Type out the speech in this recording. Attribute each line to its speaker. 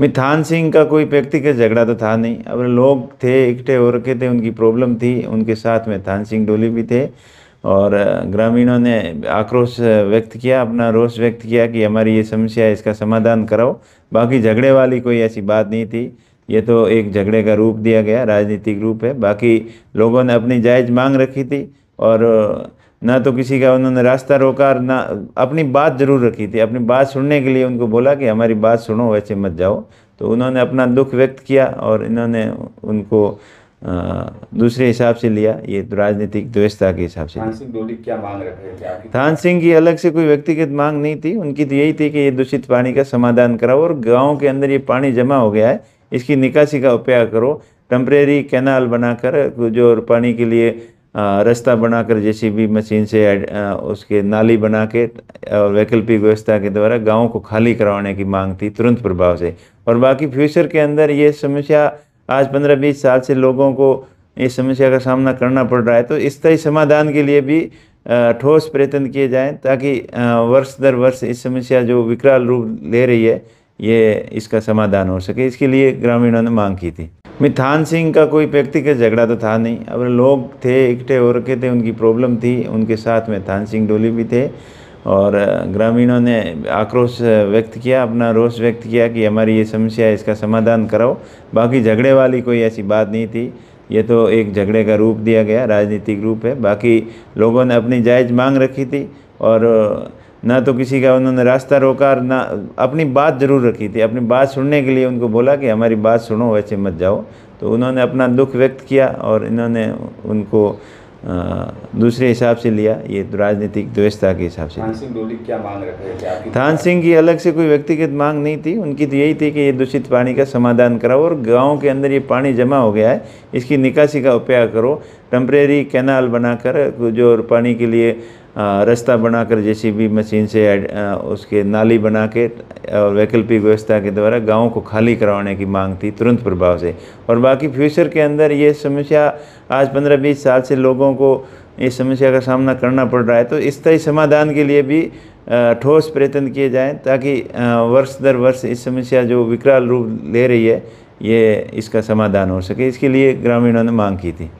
Speaker 1: मिथान सिंह का कोई व्यक्ति का झगड़ा तो था नहीं अब लोग थे इकट्ठे हो रखे थे उनकी प्रॉब्लम थी उनके साथ मिथान सिंह डोली भी थे और ग्रामीणों ने आक्रोश व्यक्त किया अपना रोष व्यक्त किया कि हमारी ये समस्या है इसका समाधान कराओ बाकी झगड़े वाली कोई ऐसी बात नहीं थी ये तो एक झगड़े का रूप दिया गया राजनीतिक रूप है बाकी लोगों ने अपनी जायज़ मांग रखी थी और ना तो किसी का उन्होंने रास्ता रोका और ना अपनी बात ज़रूर रखी थी अपनी बात सुनने के लिए उनको बोला कि हमारी बात सुनो वैसे मत जाओ तो उन्होंने अपना दुख व्यक्त किया और इन्होंने उनको दूसरे हिसाब से लिया ये तो राजनीतिक द्वेषता के हिसाब से थान सिंह की अलग से कोई व्यक्तिगत मांग नहीं थी उनकी तो यही थी कि ये दूषित पानी का समाधान कराओ और गाँव के अंदर ये पानी जमा हो गया है इसकी निकासी का उपाय करो टेम्परेरी कैनाल बनाकर जो पानी के लिए रास्ता बनाकर जेसीबी मशीन से उसके नाली बना के और वैकल्पिक व्यवस्था के द्वारा गाँव को खाली करवाने की मांग थी तुरंत प्रभाव से और बाकी फ्यूचर के अंदर ये समस्या आज पंद्रह बीस साल से लोगों को इस समस्या का सामना करना पड़ रहा है तो इस तरह समाधान के लिए भी ठोस प्रयत्न किए जाएं ताकि वर्ष दर वर्ष इस समस्या जो विकराल रूप ले रही है ये इसका समाधान हो सके इसके लिए ग्रामीणों ने मांग की थी मिथान सिंह का कोई व्यक्ति के झगड़ा तो था नहीं अब लोग थे इकट्ठे हो रखे थे उनकी प्रॉब्लम थी उनके साथ मिथान सिंह डोली भी थे और ग्रामीणों ने आक्रोश व्यक्त किया अपना रोष व्यक्त किया कि हमारी ये समस्या है इसका समाधान कराओ बाकी झगड़े वाली कोई ऐसी बात नहीं थी ये तो एक झगड़े का रूप दिया गया राजनीतिक रूप है बाकी लोगों ने अपनी जायज़ मांग रखी थी और ना तो किसी का उन्होंने रास्ता रोका और ना अपनी बात ज़रूर रखी थी अपनी बात सुनने के लिए उनको बोला कि हमारी बात सुनो वैसे मत जाओ तो उन्होंने अपना दुख व्यक्त किया और इन्होंने उनको दूसरे हिसाब से लिया ये तो राजनीतिक द्वेषता के हिसाब से थान
Speaker 2: सिंह क्या
Speaker 1: सिंह की अलग से कोई व्यक्तिगत मांग नहीं थी उनकी तो यही थी कि ये दूषित पानी का समाधान कराओ और गांव के अंदर ये पानी जमा हो गया है इसकी निकासी का उपाय करो टम्प्रेरी कैनाल बनाकर जो पानी के लिए रास्ता बनाकर जेसीबी मशीन से उसके नाली बना के और वैकल्पिक व्यवस्था के द्वारा गाँव को खाली करवाने की मांग थी तुरंत प्रभाव से और बाकी फ्यूचर के अंदर ये समस्या आज पंद्रह बीस साल से लोगों को इस समस्या का सामना करना पड़ रहा है तो इस तरह समाधान के लिए भी ठोस प्रयत्न किए जाएं ताकि वर्ष दर वर्ष इस समस्या जो विकराल रूप ले रही है ये इसका समाधान हो सके इसके लिए ग्रामीणों ने मांग की थी